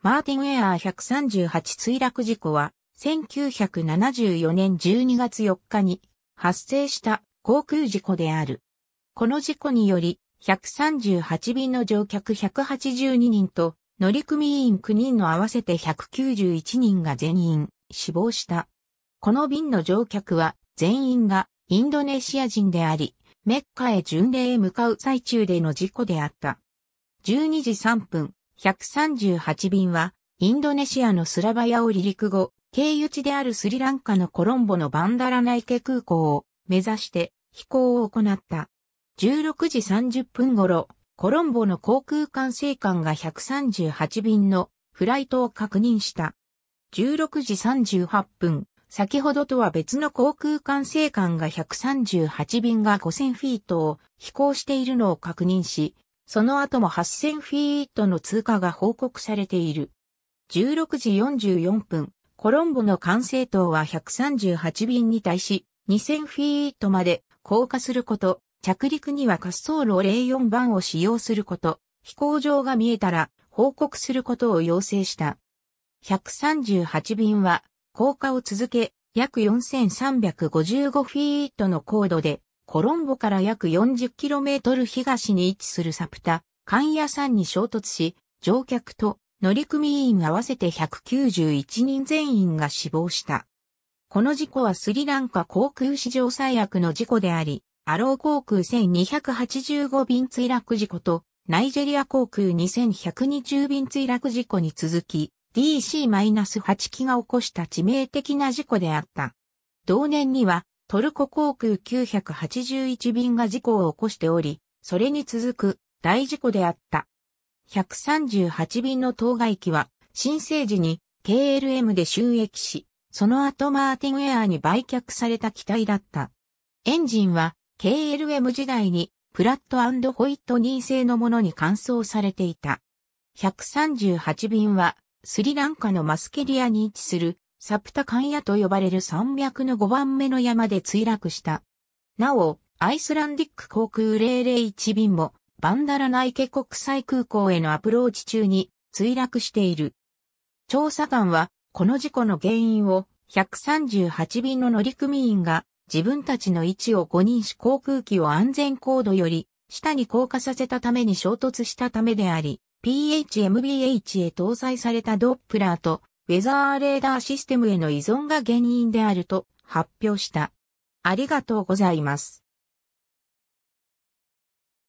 マーティン・エアー138墜落事故は、1974年12月4日に発生した航空事故である。この事故により、138便の乗客182人と乗組員9人の合わせて191人が全員死亡した。この便の乗客は全員がインドネシア人であり、メッカへ巡礼へ向かう最中での事故であった。12時3分、138便は、インドネシアのスラバヤを離陸後、経由地であるスリランカのコロンボのバンダラナイケ空港を目指して飛行を行った。16時30分頃、コロンボの航空管制官が138便のフライトを確認した。16時38分、先ほどとは別の航空管制官が138便が5000フィートを飛行しているのを確認し、その後も8000フィートの通過が報告されている。16時44分、コロンボの管制塔は138便に対し、2000フィートまで降下すること、着陸には滑走路04番を使用すること、飛行場が見えたら報告することを要請した。138便は降下を続け、約4355フィートの高度でコロンボから約 40km 東に位置するサプタ、カンヤ山に衝突し、乗客と乗組員合わせて191人全員が死亡した。この事故はスリランカ航空史上最悪の事故であり、アロー航空1285便墜落事故と、ナイジェリア航空2120便墜落事故に続き、DC-8 機が起こした致命的な事故であった。同年には、トルコ航空981便が事故を起こしており、それに続く大事故であった。138便の当該機は申請時に KLM で収益し、その後マーティンウェアに売却された機体だった。エンジンは KLM 時代にプラットホイットニー製のものに換装されていた。138便はスリランカのマスケリアに位置するサプタカンヤと呼ばれる山脈の5番目の山で墜落した。なお、アイスランディック航空001便も、バンダラナイケ国際空港へのアプローチ中に墜落している。調査官は、この事故の原因を138便の乗組員が自分たちの位置を誤認し航空機を安全高度より下に降下させたために衝突したためであり、PHMBH へ搭載されたドップラーとウェザーレーダーシステムへの依存が原因であると発表した。ありがとうございます。